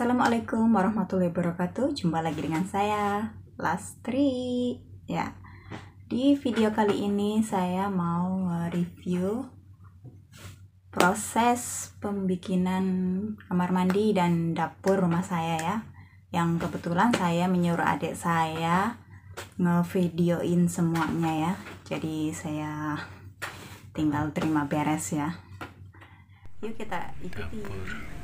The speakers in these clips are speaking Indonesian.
Assalamualaikum warahmatullahi wabarakatuh. Jumpa lagi dengan saya Lastri. Ya. Di video kali ini saya mau review proses pembikinan kamar mandi dan dapur rumah saya ya. Yang kebetulan saya menyuruh adik saya ngevideoin semuanya ya. Jadi saya tinggal terima beres ya. Yuk kita ikuti. Dapur.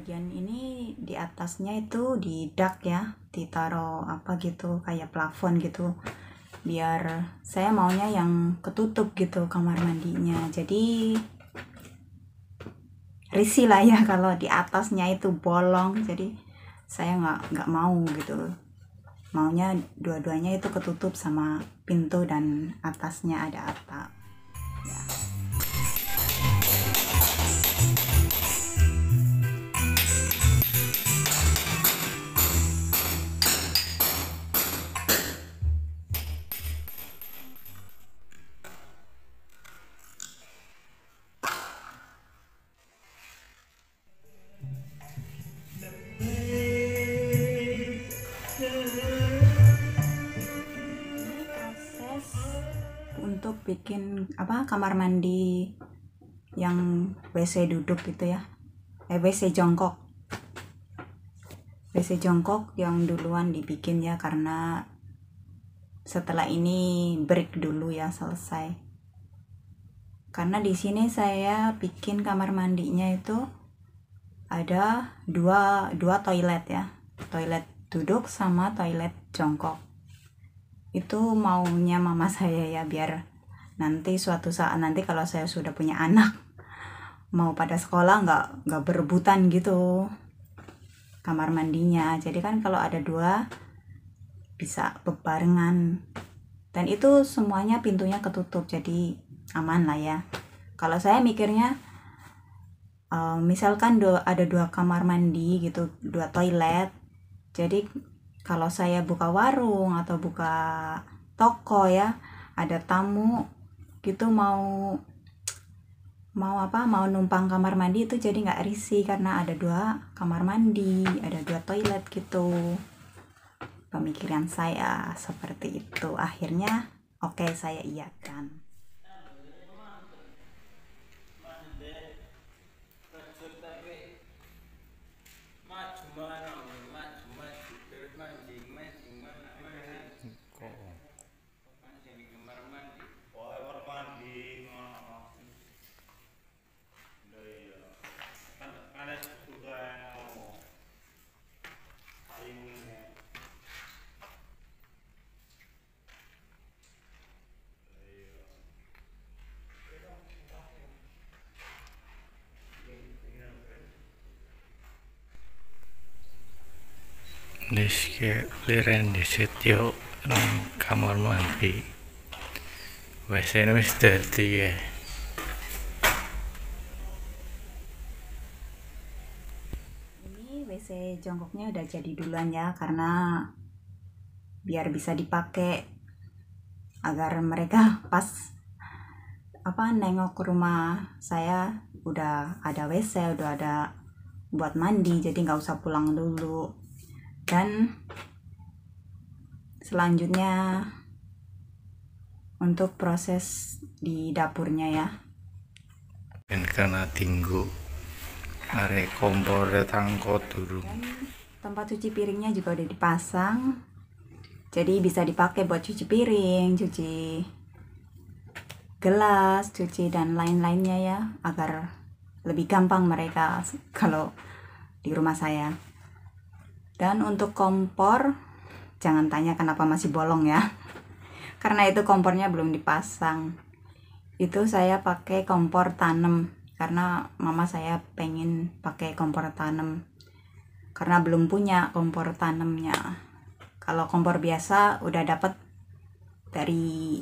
bagian ini di atasnya itu di duck ya ditaruh apa gitu kayak plafon gitu biar saya maunya yang ketutup gitu kamar mandinya jadi risih lah ya kalau di atasnya itu bolong jadi saya nggak nggak mau gitu maunya dua-duanya itu ketutup sama pintu dan atasnya ada atap untuk bikin apa kamar mandi yang WC duduk gitu ya eh WC jongkok WC jongkok yang duluan dibikin ya karena setelah ini break dulu ya selesai karena di sini saya bikin kamar mandinya itu ada dua, dua toilet ya toilet duduk sama toilet jongkok itu maunya mama saya ya biar nanti suatu saat nanti kalau saya sudah punya anak mau pada sekolah nggak nggak berebutan gitu kamar mandinya jadi kan kalau ada dua bisa bebarengan dan itu semuanya pintunya ketutup jadi aman lah ya kalau saya mikirnya eh, misalkan do ada dua kamar mandi gitu dua toilet jadi kalau saya buka warung atau buka toko ya ada tamu gitu mau mau apa mau numpang kamar mandi itu jadi nggak risih karena ada dua kamar mandi ada dua toilet gitu pemikiran saya seperti itu akhirnya oke okay, saya iakan liren di situ, nang kamar mandi. WC-nya wis dirty ya. Ini WC jongkoknya udah jadi duluan ya karena biar bisa dipakai agar mereka pas apa nengok ke rumah saya udah ada WC udah ada buat mandi jadi nggak usah pulang dulu dan selanjutnya untuk proses di dapurnya ya dan karena tinggu are kompor tangko turun tempat cuci piringnya juga udah dipasang jadi bisa dipakai buat cuci piring cuci gelas cuci dan lain-lainnya ya agar lebih gampang mereka kalau di rumah saya dan untuk kompor jangan tanya kenapa masih bolong ya karena itu kompornya belum dipasang itu saya pakai kompor tanam karena mama saya pengen pakai kompor tanam karena belum punya kompor tanamnya kalau kompor biasa udah dapet dari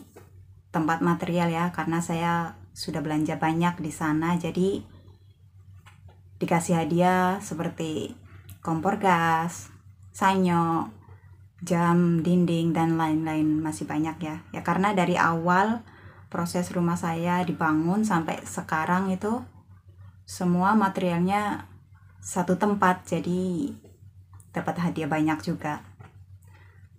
tempat material ya karena saya sudah belanja banyak di sana jadi dikasih hadiah seperti kompor gas, sanyo, jam, dinding, dan lain-lain masih banyak ya. Ya karena dari awal proses rumah saya dibangun sampai sekarang itu semua materialnya satu tempat jadi dapat hadiah banyak juga.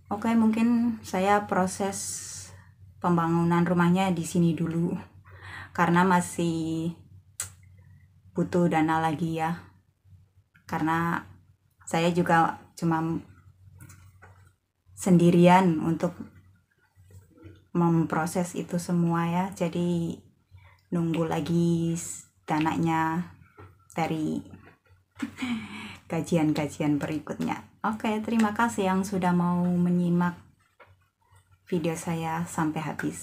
Oke, mungkin saya proses pembangunan rumahnya di sini dulu karena masih butuh dana lagi ya. Karena saya juga cuma sendirian untuk memproses itu semua ya jadi nunggu lagi dananya dari kajian-kajian berikutnya oke terima kasih yang sudah mau menyimak video saya sampai habis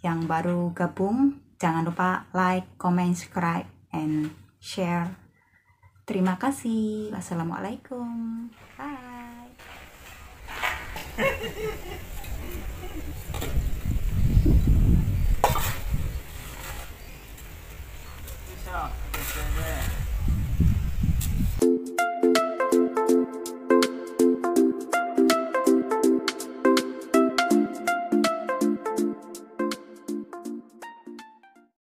yang baru gabung jangan lupa like, comment, subscribe, and share Terima kasih. Wassalamualaikum. Bye.